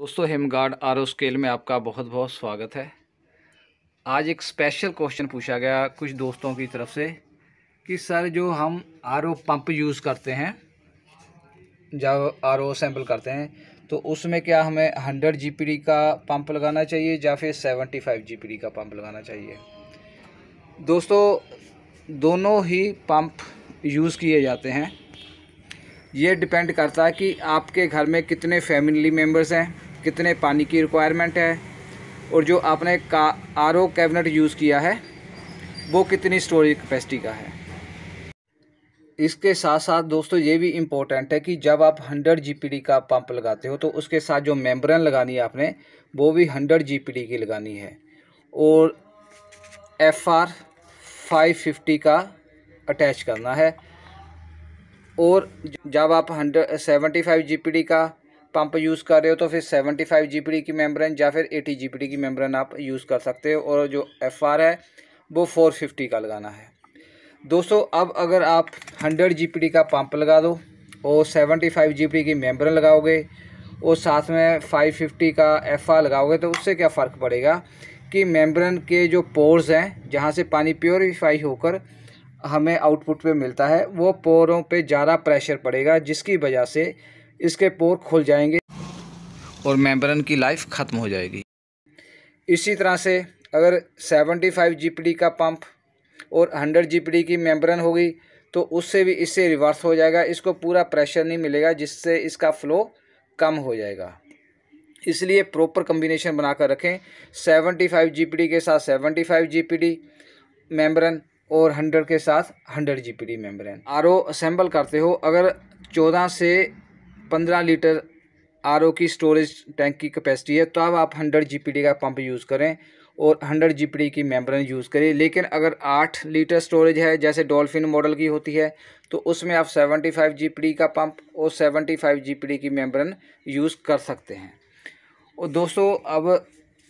दोस्तों हिमगार्ड R scale में आपका बहुत बहुत स्वागत है आज एक स्पेशल क्वेश्चन पूछा गया कुछ दोस्तों की तरफ से कि सर जो हम आर पंप यूज़ करते हैं जब आर सैंपल करते हैं तो उसमें क्या हमें हंड्रेड जी का पंप लगाना चाहिए या फिर सेवेंटी फ़ाइव जी का पंप लगाना चाहिए दोस्तों दोनों ही पंप यूज़ किए जाते हैं ये डिपेंड करता है कि आपके घर में कितने फैमिली मेम्बर्स हैं कितने पानी की रिक्वायरमेंट है और जो आपने का आर ओ कैबिनेट यूज़ किया है वो कितनी स्टोरेज कैपेसिटी का है इसके साथ साथ दोस्तों ये भी इम्पोर्टेंट है कि जब आप 100 जीपीडी का पंप लगाते हो तो उसके साथ जो मेम्ब्रेन लगानी है आपने वो भी 100 जीपीडी की लगानी है और एफ आर फाइव फिफ्टी का अटैच करना है और जब आप hundred seventy five G P D का पंप यूज़ कर रहे हो तो फिर सेवेंटी फाइव जी की मेम्ब्रेन या फिर पी डी की मेम्ब्रेन आप यूज़ कर सकते हो और जो आर है वो फिफ्टी का लगाना है दोस्तों अब अगर आप पी डी का पंप लगा दो और सेवेंटी फाइव जी की मेम्ब्रेन लगाओगे और साथ में फाइव फिफ्टी का एफ लगाओगे तो उससे क्या फ़र्क पड़ेगा कि मेम्ब्रेन के जो पोर्स हैं जहाँ से पानी प्योरीफाई होकर हमें आउटपुट पे मिलता है वो पोरों पे ज़्यादा प्रेशर पड़ेगा जिसकी वजह से इसके पोर खुल जाएंगे और मेम्बरन की लाइफ ख़त्म हो जाएगी इसी तरह से अगर 75 फाइव का पंप और 100 जी की मेम्बरन होगी तो उससे भी इससे रिवर्स हो जाएगा इसको पूरा प्रेशर नहीं मिलेगा जिससे इसका फ्लो कम हो जाएगा इसलिए प्रॉपर कम्बिनेशन बनाकर रखें 75 फाइव के साथ 75 जी मेम्बरन और 100 के साथ 100 डी मेम्बरन आर असेंबल करते हो अगर 14 से पंद्रह लीटर आर की स्टोरेज टैंक की कैपेसिटी है तो अब आप हंड्रेड जी का पंप यूज़ करें और हंड्रेड जी की मेम्ब्रेन यूज़ करें लेकिन अगर आठ लीटर स्टोरेज है जैसे डॉल्फिन मॉडल की होती है तो उसमें आप सेवेंटी फाइव जी का पंप और सेवेंटी फाइव जी की मेम्ब्रेन यूज़ कर सकते हैं और दोस्तों अब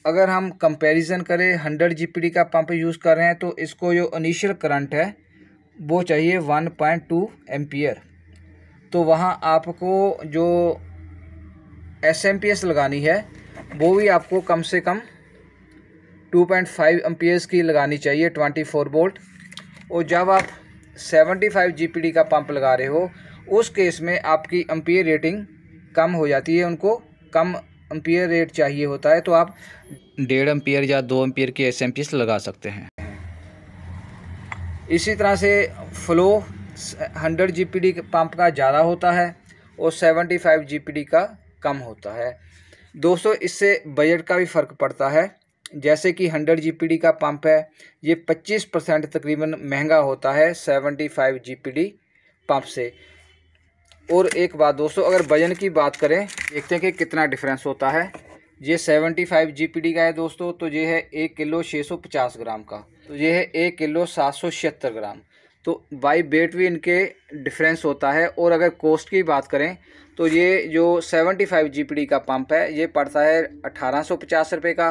अगर हम कंपैरिजन करें हंड्रेड जी का पंप यूज़ कर रहे हैं तो इसको जो इनिशियल करंट है वो चाहिए वन पॉइंट टू एम्पियर तो वहाँ आपको जो एस एम पी एस लगानी है वो भी आपको कम से कम two point five M P S की लगानी चाहिए ट्वेंटी फोर बोल्ट और जब आप seventy five G P D का पंप लगा रहे हो उस केस में आपकी एम्पियर रेटिंग कम हो जाती है उनको कम एम्पियर रेट चाहिए होता है तो आप डेढ़ एम्पियर या दो एम्पियर के एस लगा सकते हैं इसी तरह से flow hundred G P D pump का ज़्यादा होता है और seventy five G P D का कम होता है दोस्तों इससे बजट का भी फ़र्क पड़ता है जैसे कि हंड्रेड जी पी डी का पंप है ये पच्चीस परसेंट तकरीबन महंगा होता है seventy five G P D pump से और एक बात दोस्तों अगर वजन की बात करें देखते हैं कि कितना डिफरेंस होता है ये seventy five G P D का है दोस्तों तो ये है एक किलो छः सौ पचास ग्राम का तो ये है एक किलो सात सौ छिहत्तर ग्राम तो बाई वेट भी इनके डिफरेंस होता है और अगर कॉस्ट की बात करें तो ये जो 75 डी का पंप है ये पड़ता है अठारह सौ पचास रुपये का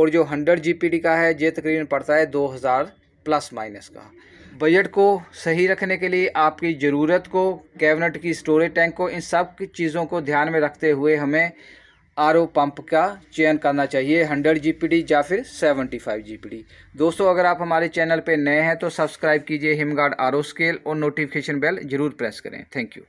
और जो 100 डी का है ये तकरीबन पड़ता है 2000 प्लस माइनस का बजट को सही रखने के लिए आपकी ज़रूरत को कैबिनेट की स्टोरेज टैंक को इन सब चीज़ों को ध्यान में रखते हुए हमें आर ओ पंप का चयन करना चाहिए 100 जी या फिर 75 जी दोस्तों अगर आप हमारे चैनल पर नए हैं तो सब्सक्राइब कीजिए हिमगार्ड आर स्केल और नोटिफिकेशन बेल जरूर प्रेस करें थैंक यू